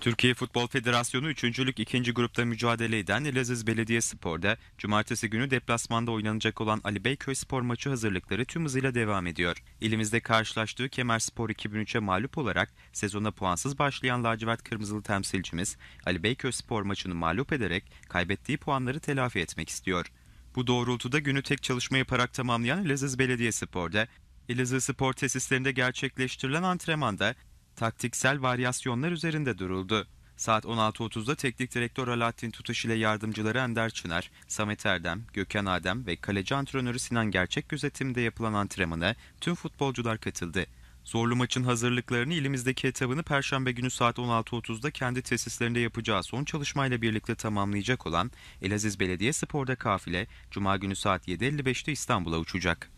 Türkiye Futbol Federasyonu 3. Lig 2. grupta mücadele eden Laziz Belediyespor'da cumartesi günü deplasmanda oynanacak olan Ali Beyköy spor maçı hazırlıkları tüm hızıyla devam ediyor. İlimizde karşılaştığı Kemerspor 2003'e mağlup olarak sezona puansız başlayan lacivert kırmızılı temsilcimiz Ali Beyköy spor maçını mağlup ederek kaybettiği puanları telafi etmek istiyor. Bu doğrultuda günü tek çalışma yaparak tamamlayan Laziz Belediyespor'da Elazığ Spor tesislerinde gerçekleştirilen antrenmanda taktiksel varyasyonlar üzerinde duruldu. Saat 16.30'da teknik direktör Alaaddin Tutaş ile yardımcıları Ender Çınar, Samet Erdem, Gökhan Adem ve kaleci antrenörü Sinan Gerçek gözetimde yapılan antrenmana tüm futbolcular katıldı. Zorlu maçın hazırlıklarını ilimizdeki etabını Perşembe günü saat 16.30'da kendi tesislerinde yapacağı son çalışmayla birlikte tamamlayacak olan Elaziz Belediye Spor'da kafile, Cuma günü saat 7.55'te İstanbul'a uçacak.